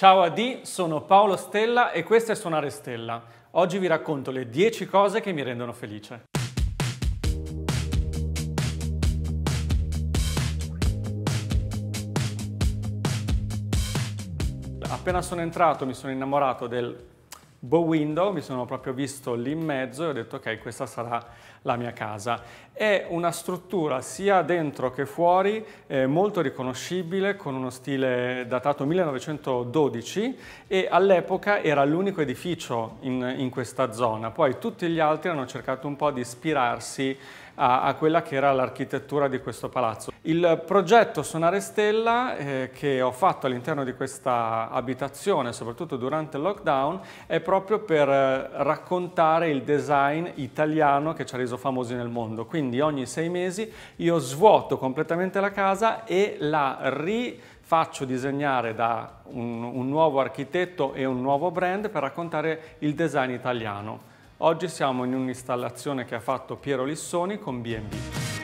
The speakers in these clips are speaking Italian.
Ciao a D, sono Paolo Stella e questo è Suonare Stella. Oggi vi racconto le 10 cose che mi rendono felice. Appena sono entrato mi sono innamorato del bow window, mi sono proprio visto lì in mezzo e ho detto ok, questa sarà la mia casa. È una struttura sia dentro che fuori eh, molto riconoscibile con uno stile datato 1912 e all'epoca era l'unico edificio in, in questa zona, poi tutti gli altri hanno cercato un po' di ispirarsi a, a quella che era l'architettura di questo palazzo. Il progetto Sonare Stella eh, che ho fatto all'interno di questa abitazione, soprattutto durante il lockdown, è proprio per eh, raccontare il design italiano che ci ha reso famosi nel mondo. Quindi ogni sei mesi io svuoto completamente la casa e la ri faccio disegnare da un, un, nuovo architetto e un nuovo brand per raccontare il design italiano. Oggi siamo in un'installazione che ha fatto Piero Lissoni con B&B.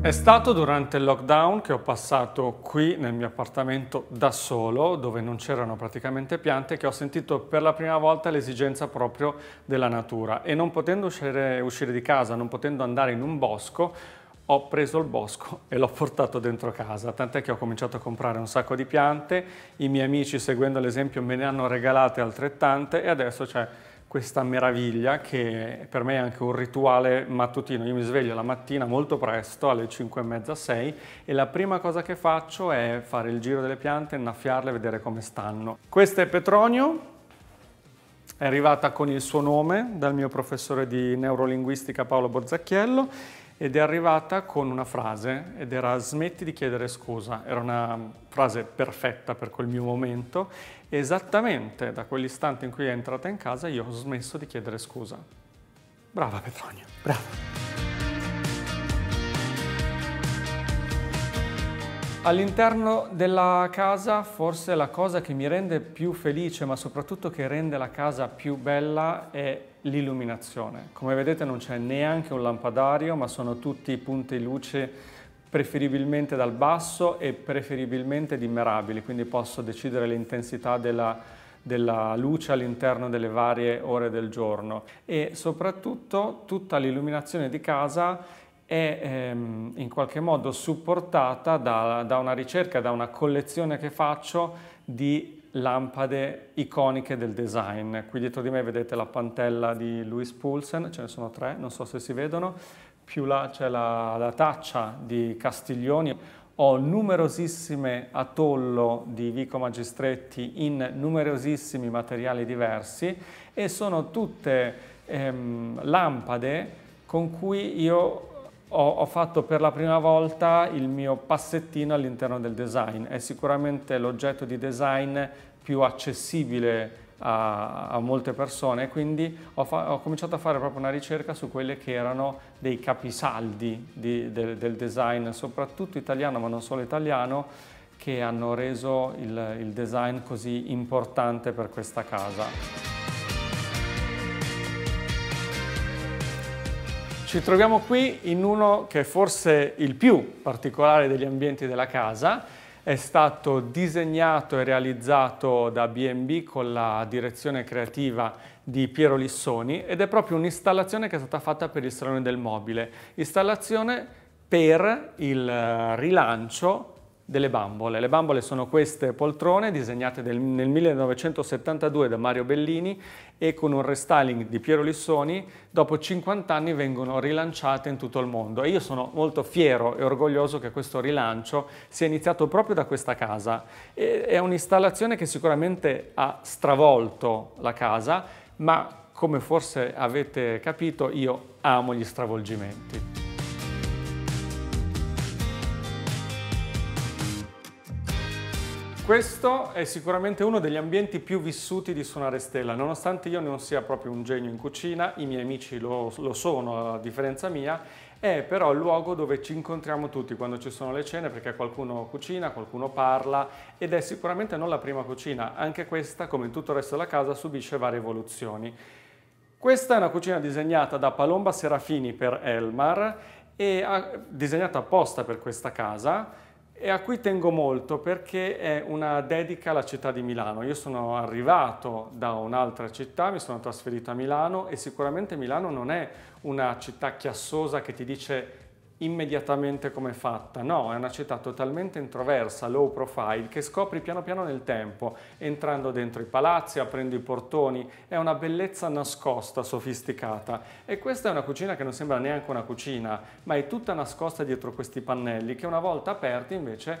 È stato durante il lockdown che ho passato qui nel mio appartamento da solo, dove non c'erano praticamente piante, che ho sentito per la prima volta l'esigenza proprio della natura. E non potendo uscire, uscire di casa, non potendo andare in un bosco, ho preso il bosco e l'ho portato dentro casa, tant'è che ho cominciato a comprare un sacco di piante, i miei amici seguendo l'esempio me ne hanno regalate altrettante e adesso c'è questa meraviglia che per me è anche un rituale mattutino. Io mi sveglio la mattina molto presto, alle 5 e mezza, 6 e la prima cosa che faccio è fare il giro delle piante, innaffiarle vedere come stanno. Questa è Petronio, è arrivata con il suo nome dal mio professore di neurolinguistica Paolo Borzacchiello ed è arrivata con una frase ed era smetti di chiedere scusa, era una frase perfetta per quel mio momento esattamente da quell'istante in cui è entrata in casa io ho smesso di chiedere scusa. Brava Petronio, brava. All'interno della casa forse la cosa che mi rende più felice ma soprattutto che rende la casa più bella è l'illuminazione. Come vedete non c'è neanche un lampadario ma sono tutti punti luce preferibilmente dal basso e preferibilmente dimmerabili quindi posso decidere l'intensità della, della luce all'interno delle varie ore del giorno e soprattutto tutta l'illuminazione di casa è ehm, in qualche modo supportata da, da, una ricerca, da una collezione che faccio di lampade iconiche del design. Qui dietro di me vedete la pantella di Louis Poulsen, ce ne sono tre, non so se si vedono, più là c'è la, la taccia di Castiglioni, ho numerosissime atollo di Vico Magistretti in numerosissimi materiali diversi e sono tutte ehm, lampade con cui io ho, ho fatto per la prima volta il mio passettino all'interno del design. È sicuramente l'oggetto di design più accessibile a, a, molte persone, quindi ho, ho, cominciato a fare proprio una ricerca su quelli che erano dei capisaldi di, del, del, design, soprattutto italiano, ma non solo italiano, che hanno reso il, il design così importante per questa casa. Ci troviamo qui in uno che è forse il più particolare degli ambienti della casa, è stato disegnato e realizzato da B&B con la direzione creativa di Piero Lissoni ed è proprio un'installazione che è stata fatta per il Salone del Mobile, installazione per il rilancio delle bambole. Le bambole sono queste poltrone disegnate del, nel 1972 da Mario Bellini e con un restyling di Piero Lissoni dopo 50 anni vengono rilanciate in tutto il mondo e io sono molto fiero e orgoglioso che questo rilancio sia iniziato proprio da questa casa. E, è un'installazione che sicuramente ha stravolto la casa ma come forse avete capito io amo gli stravolgimenti. Questo è sicuramente uno degli ambienti più vissuti di Suonare Stella, nonostante io non sia proprio un genio in cucina, i miei amici lo, lo sono a differenza mia, è però il luogo dove ci incontriamo tutti quando ci sono le cene perché qualcuno cucina, qualcuno parla ed è sicuramente non la prima cucina, anche questa come in tutto il resto della casa subisce varie evoluzioni. Questa è una cucina disegnata da Palomba Serafini per Elmar e ha, ah, disegnata apposta per questa casa e a cui tengo molto perché è una dedica alla città di Milano. Io sono arrivato da un'altra città, mi sono trasferito a Milano e sicuramente Milano non è una città chiassosa che ti dice immediatamente come è fatta, no, è una città totalmente introversa, low profile, che scopri piano piano nel tempo, entrando dentro i palazzi, aprendo i portoni, è una bellezza nascosta, sofisticata e questa è una cucina che non sembra neanche una cucina, ma è tutta nascosta dietro questi pannelli che una volta aperti invece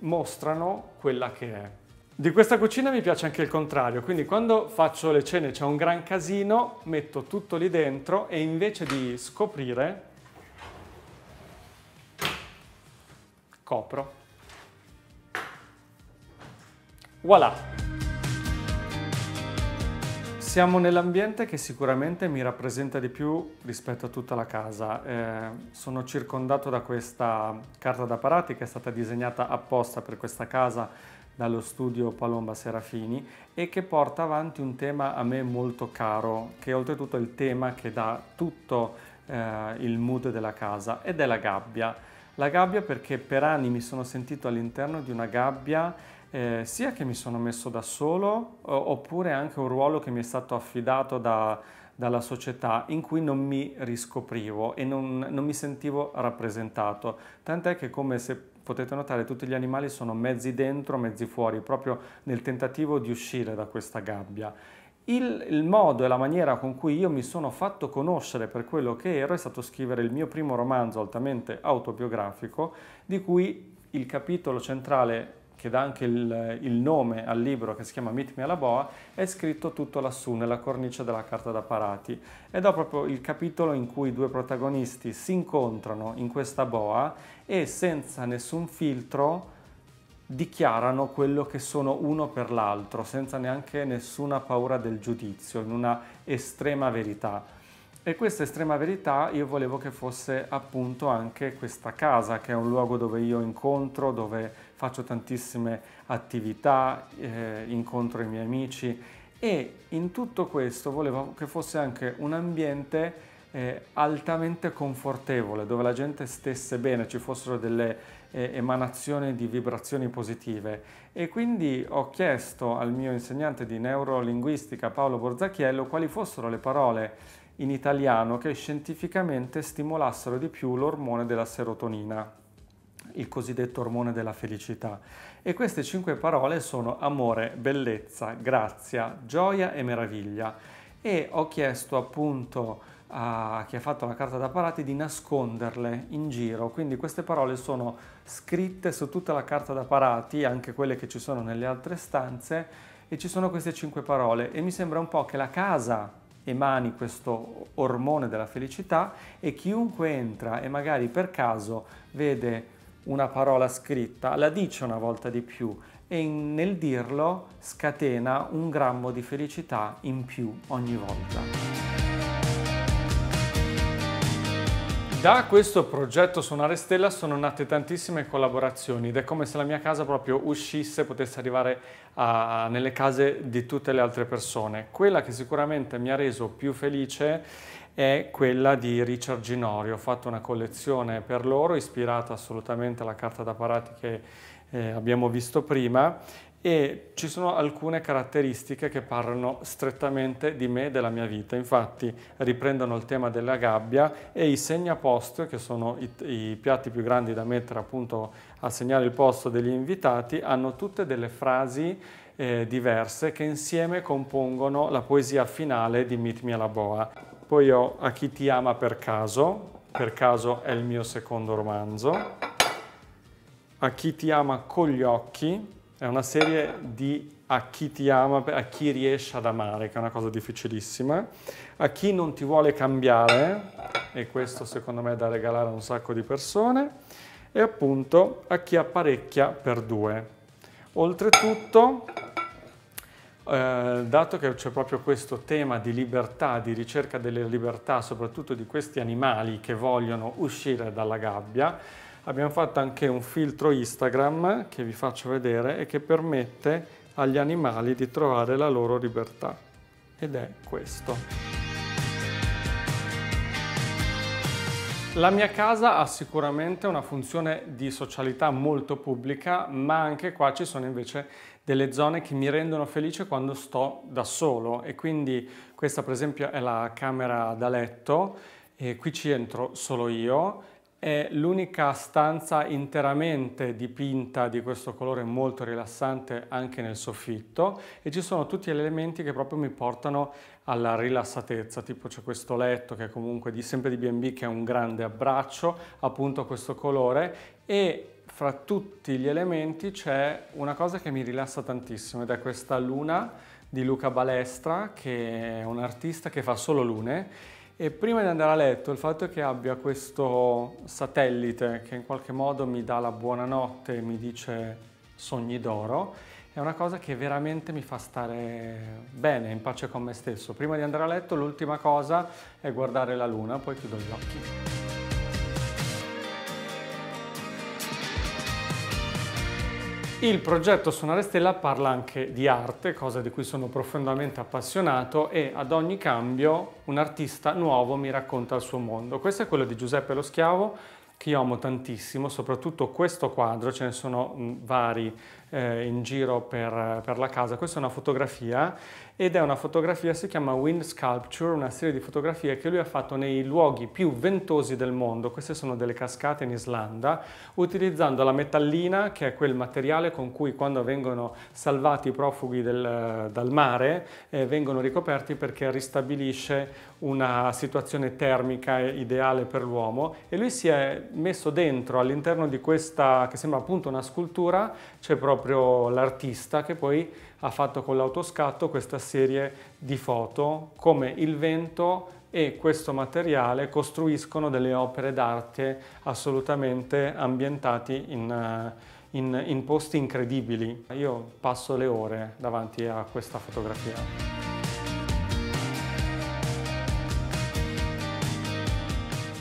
mostrano quella che è. Di questa cucina mi piace anche il contrario, quindi quando faccio le cene c'è un gran casino, metto tutto lì dentro e invece di scoprire copro. Voilà! Siamo nell'ambiente che sicuramente mi rappresenta di più rispetto a tutta la casa. Eh, sono circondato da questa carta da parati che è stata disegnata apposta per questa casa dallo studio Palomba Serafini e che porta avanti un tema a me molto caro, che è oltretutto il tema che dà tutto eh, il mood della casa ed è la gabbia. La gabbia perché per anni mi sono sentito all'interno di una gabbia eh, sia che mi sono messo da solo oppure anche un ruolo che mi è stato affidato da, dalla società in cui non mi riscoprivo e non, non mi sentivo rappresentato. Tant'è che come se potete notare tutti gli animali sono mezzi dentro, mezzi fuori, proprio nel tentativo di uscire da questa gabbia il, il, modo e la maniera con cui io mi sono fatto conoscere per quello che ero è stato scrivere il mio primo romanzo altamente autobiografico, di cui il capitolo centrale che dà anche il, il nome al libro che si chiama Meet Me alla Boa, è scritto tutto lassù nella cornice della carta da parati ed è proprio il capitolo in cui i due protagonisti si incontrano in questa boa e senza nessun filtro dichiarano quello che sono uno per l'altro, senza neanche nessuna paura del giudizio, in una estrema verità. E questa estrema verità io volevo che fosse appunto anche questa casa, che è un luogo dove io incontro, dove faccio tantissime attività, eh, incontro i miei amici e in tutto questo volevo che fosse anche un ambiente eh, altamente confortevole, dove la gente stesse bene, ci fossero delle eh, emanazione di vibrazioni positive e quindi ho chiesto al mio insegnante di neurolinguistica Paolo Borzacchiello quali fossero le parole in italiano che scientificamente stimolassero di più l'ormone della serotonina, il cosiddetto ormone della felicità. E queste cinque parole sono amore, bellezza, grazia, gioia e meraviglia. E ho chiesto appunto a chi ha fatto la carta da parati di nasconderle in giro, quindi queste parole sono scritte su tutta la carta da parati, anche quelle che ci sono nelle altre stanze, e ci sono queste cinque parole e mi sembra un po' che la casa emani questo ormone della felicità e chiunque entra e magari per caso vede una parola scritta, la dice una volta di più e nel dirlo scatena un grammo di felicità in più ogni volta. Da questo progetto Suonare Stella sono nate tantissime collaborazioni ed è come se la mia casa proprio uscisse, potesse arrivare a, nelle case di tutte le altre persone. Quella che sicuramente mi ha reso più felice è quella di Richard Ginori. Ho fatto una collezione per loro ispirata assolutamente alla carta da parati che eh, abbiamo visto prima e ci sono alcune caratteristiche che parlano strettamente di me e della mia vita. Infatti riprendono il tema della gabbia e i segnapost, che sono i, i piatti più grandi da mettere appunto a segnare il posto degli invitati, hanno tutte delle frasi eh, diverse che insieme compongono la poesia finale di Meet Me alla Boa. Poi ho A chi ti ama per caso, per caso è il mio secondo romanzo, A chi ti ama con gli occhi, è una serie di a chi ti ama, a chi riesce ad amare, che è una cosa difficilissima, a chi non ti vuole cambiare, e questo secondo me è da regalare a un sacco di persone, e appunto a chi apparecchia per due. Oltretutto, eh, dato che c'è proprio questo tema di libertà, di ricerca delle libertà, soprattutto di questi animali che vogliono uscire dalla gabbia, abbiamo fatto anche un filtro Instagram che vi faccio vedere e che permette agli animali di trovare la loro libertà ed è questo. La mia casa ha sicuramente una funzione di socialità molto pubblica, ma anche qua ci sono invece delle zone che mi rendono felice quando sto da solo e quindi questa per esempio è la camera da letto e qui ci entro solo io è l'unica stanza interamente dipinta di questo colore molto rilassante anche nel soffitto e ci sono tutti gli elementi che proprio mi portano alla rilassatezza, tipo c'è questo letto che è comunque di, sempre di B&B che è un grande abbraccio appunto a questo colore e fra tutti gli elementi c'è una cosa che mi rilassa tantissimo ed è questa luna di Luca Balestra che è un artista che fa solo lune e prima di andare a letto, il fatto che abbia questo satellite che in qualche modo mi dà la buonanotte e mi dice sogni d'oro, è una cosa che veramente mi fa stare bene, in pace con me stesso. Prima di andare a letto l'ultima cosa è guardare la luna, poi chiudo gli occhi. Il progetto Sonare Stella parla anche di arte, cosa di cui sono profondamente appassionato e ad ogni cambio un artista nuovo mi racconta il suo mondo. Questo è quello di Giuseppe Lo Schiavo che io amo tantissimo, soprattutto questo quadro, ce ne sono vari eh, in giro per, per, la casa. Questa è una fotografia ed è una fotografia, si chiama Wind Sculpture, una serie di fotografie che lui ha fatto nei luoghi più ventosi del mondo. Queste sono delle cascate in Islanda, utilizzando la metallina, che è quel materiale con cui quando vengono salvati i profughi del, dal mare eh, vengono ricoperti perché ristabilisce una situazione termica ideale per l'uomo e lui si è messo dentro all'interno di questa che sembra appunto una scultura c'è proprio proprio l'artista che poi ha fatto con l'autoscatto questa serie di foto come il vento e questo materiale costruiscono delle opere d'arte assolutamente ambientate in, eh, in, in posti incredibili. Io passo le ore davanti a questa fotografia.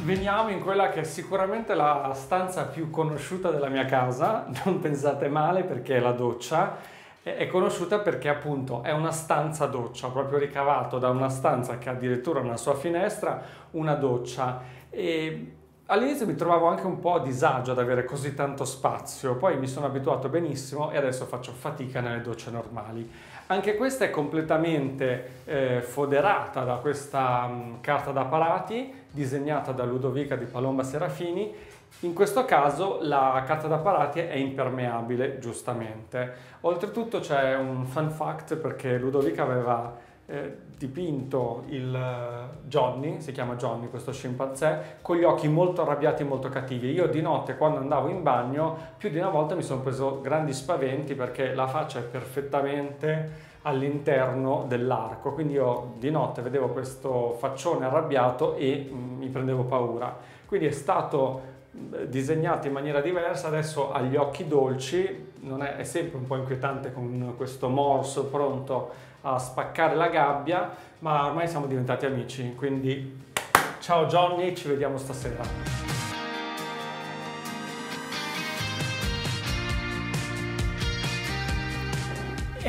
veniamo in quella che è sicuramente la stanza più conosciuta della mia casa, non pensate male perché è la doccia. È conosciuta perché appunto è una stanza doccia, proprio ricavato da una stanza che ha addirittura una sua finestra, una doccia. E all'inizio mi trovavo anche un po' a disagio ad avere così tanto spazio, poi mi sono abituato benissimo e adesso faccio fatica nelle docce normali. Anche questa è completamente eh, foderata da questa mh, mm, carta da parati disegnata da Ludovica di Palomba Serafini. In questo caso la carta da parati è impermeabile, giustamente. Oltretutto c'è un fun fact perché Ludovica aveva eh, dipinto il eh, Johnny, si chiama Johnny questo scimpanzé, con gli occhi molto arrabbiati e molto cattivi. Io di notte quando andavo in bagno più di una volta mi sono preso grandi spaventi perché la faccia è perfettamente all'interno dell'arco, quindi io di notte vedevo questo faccione arrabbiato e mm, mi prendevo paura. Quindi è stato mm, disegnato in maniera diversa, adesso agli occhi dolci, è, è, sempre un po' inquietante con questo morso pronto a spaccare la gabbia, ma ormai siamo diventati amici, quindi ciao Johnny, ci vediamo stasera.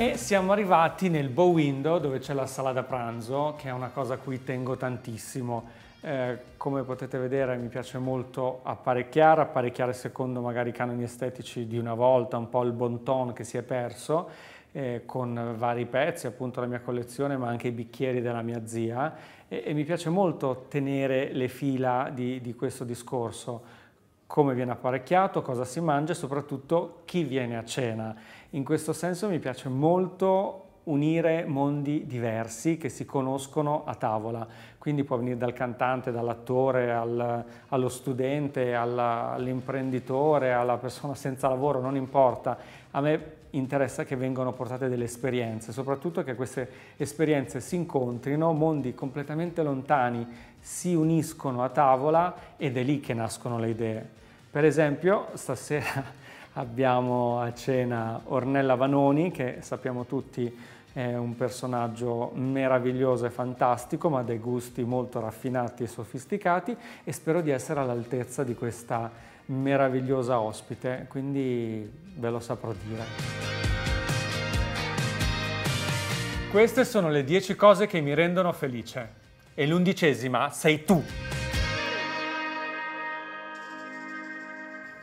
E siamo arrivati nel bow window dove c'è la sala da pranzo, che è una cosa a cui tengo tantissimo. Eh, come potete vedere mi piace molto apparecchiare, apparecchiare secondo magari i canoni estetici di una volta, un po' il bon ton che si è perso, eh, con vari pezzi, appunto la mia collezione, ma anche i bicchieri della mia zia. E, e mi piace molto tenere le fila di, di questo discorso come viene apparecchiato, cosa si mangia e soprattutto chi viene a cena. In questo senso mi piace molto unire mondi diversi che si conoscono a tavola, quindi può venire dal cantante, dall'attore, al, allo studente, alla, all'imprenditore, alla persona senza lavoro, non importa. A me interessa che vengano portate delle esperienze, soprattutto che queste esperienze si incontrino, mondi completamente lontani si uniscono a tavola ed è lì che nascono le idee. Per esempio, stasera abbiamo a cena Ornella Vanoni, che sappiamo tutti è un personaggio meraviglioso e fantastico, ma dei gusti molto raffinati e sofisticati e spero di essere all'altezza di questa meravigliosa ospite, quindi ve lo saprò dire. Queste sono le 10 cose che mi rendono felice e l'undicesima sei tu!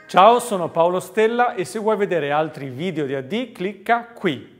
Ciao, sono Paolo Stella e se vuoi vedere altri video di AD clicca qui.